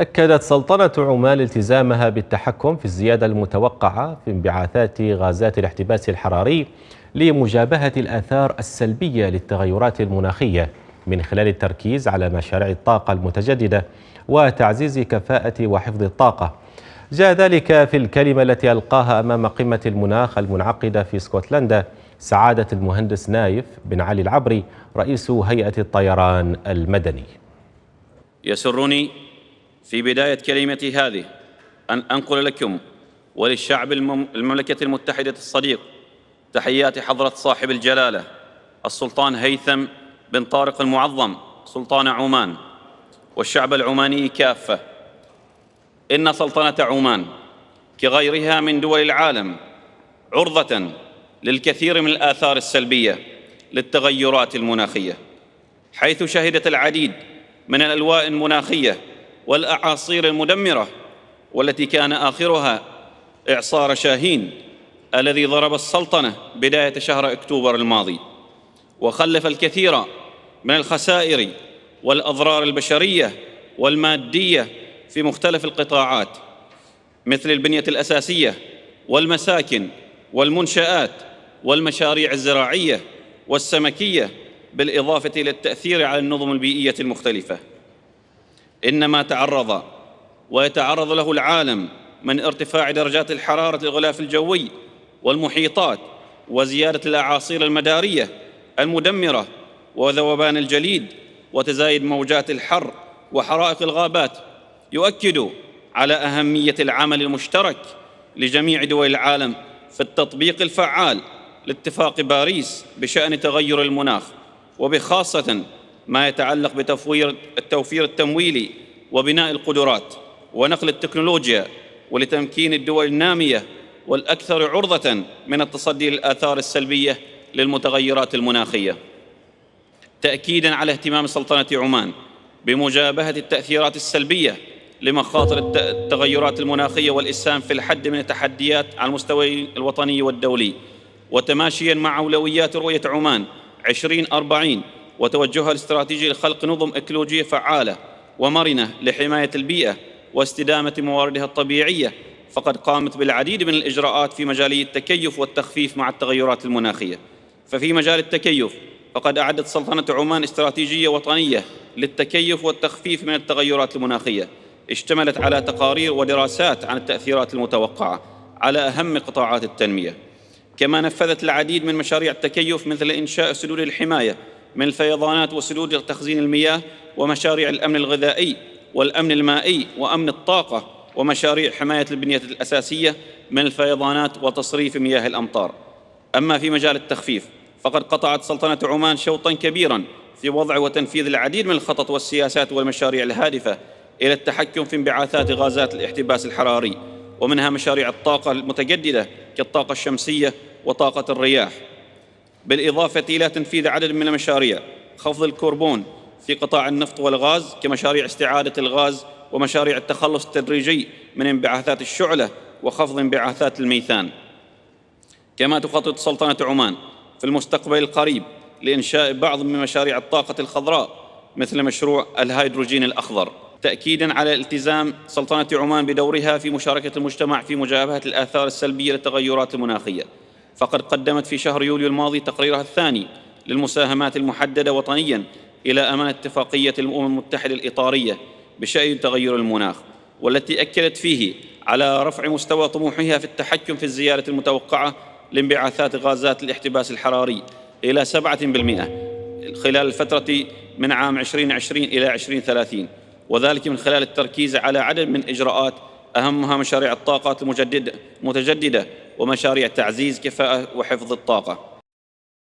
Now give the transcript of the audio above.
أكدت سلطنة عمان التزامها بالتحكم في الزيادة المتوقعة في انبعاثات غازات الاحتباس الحراري لمجابهة الآثار السلبية للتغيرات المناخية من خلال التركيز على مشاريع الطاقة المتجددة وتعزيز كفاءة وحفظ الطاقة جاء ذلك في الكلمة التي ألقاها أمام قمة المناخ المنعقدة في اسكتلندا سعادة المهندس نايف بن علي العبري رئيس هيئة الطيران المدني يسرني في بداية كلمتي هذه أن أنقل لكم وللشعب المملكة المتحدة الصديق تحيات حضرة صاحب الجلالة السلطان هيثم بن طارق المعظم سلطان عمان والشعب العماني كافة إن سلطنة عمان كغيرها من دول العالم عرضة للكثير من الآثار السلبية للتغيرات المناخية حيث شهدت العديد من الألواء المناخية والاعاصير المدمره والتي كان اخرها اعصار شاهين الذي ضرب السلطنه بدايه شهر اكتوبر الماضي وخلف الكثير من الخسائر والاضرار البشريه والماديه في مختلف القطاعات مثل البنيه الاساسيه والمساكن والمنشات والمشاريع الزراعيه والسمكيه بالاضافه الى التاثير على النظم البيئيه المختلفه انما تعرض ويتعرض له العالم من ارتفاع درجات الحراره الغلاف الجوي والمحيطات وزياده الاعاصير المداريه المدمره وذوبان الجليد وتزايد موجات الحر وحرائق الغابات يؤكد على اهميه العمل المشترك لجميع دول العالم في التطبيق الفعال لاتفاق باريس بشان تغير المناخ وبخاصه ما يتعلق بتوفير التوفير التمويلي وبناء القدرات ونقل التكنولوجيا ولتمكين الدول الناميه والاكثر عرضه من التصدي للاثار السلبيه للمتغيرات المناخيه تاكيدا على اهتمام سلطنه عمان بمجابهه التاثيرات السلبيه لمخاطر التغيرات المناخيه والاسهام في الحد من التحديات على المستوى الوطني والدولي وتماشيا مع اولويات رؤيه عمان 2040 وتوجهها الاستراتيجي لخلق نظم اكولوجيه فعاله ومرنه لحمايه البيئه واستدامه مواردها الطبيعيه فقد قامت بالعديد من الاجراءات في مجالي التكيف والتخفيف مع التغيرات المناخيه ففي مجال التكيف فقد اعدت سلطنه عمان استراتيجيه وطنيه للتكيف والتخفيف من التغيرات المناخيه اشتملت على تقارير ودراسات عن التاثيرات المتوقعه على اهم قطاعات التنميه كما نفذت العديد من مشاريع التكيف مثل انشاء سدود الحمايه من الفيضانات وسدود تخزين المياه ومشاريع الامن الغذائي والامن المائي وامن الطاقه ومشاريع حمايه البنيه الاساسيه من الفيضانات وتصريف مياه الامطار اما في مجال التخفيف فقد قطعت سلطنه عمان شوطا كبيرا في وضع وتنفيذ العديد من الخطط والسياسات والمشاريع الهادفه الى التحكم في انبعاثات غازات الاحتباس الحراري ومنها مشاريع الطاقه المتجدده كالطاقه الشمسيه وطاقه الرياح بالإضافة إلى تنفيذ عدد من المشاريع خفض الكربون في قطاع النفط والغاز كمشاريع استعادة الغاز ومشاريع التخلص التدريجي من انبعاثات الشعلة وخفض انبعاثات الميثان كما تخطط سلطنة عمان في المستقبل القريب لإنشاء بعض من مشاريع الطاقة الخضراء مثل مشروع الهيدروجين الأخضر تأكيدا على التزام سلطنة عمان بدورها في مشاركة المجتمع في مجابهة الآثار السلبية للتغيرات المناخية فقد قدمت في شهر يوليو الماضي تقريرها الثاني للمساهمات المحدده وطنيا الى امان اتفاقيه الامم المتحده الاطاريه بشان تغير المناخ والتي اكدت فيه على رفع مستوى طموحها في التحكم في الزياده المتوقعه لانبعاثات غازات الاحتباس الحراري الى 7% خلال الفتره من عام 2020 الى 2030 وذلك من خلال التركيز على عدد من اجراءات اهمها مشاريع الطاقات المتجدده ومشاريع تعزيز كفاءه وحفظ الطاقه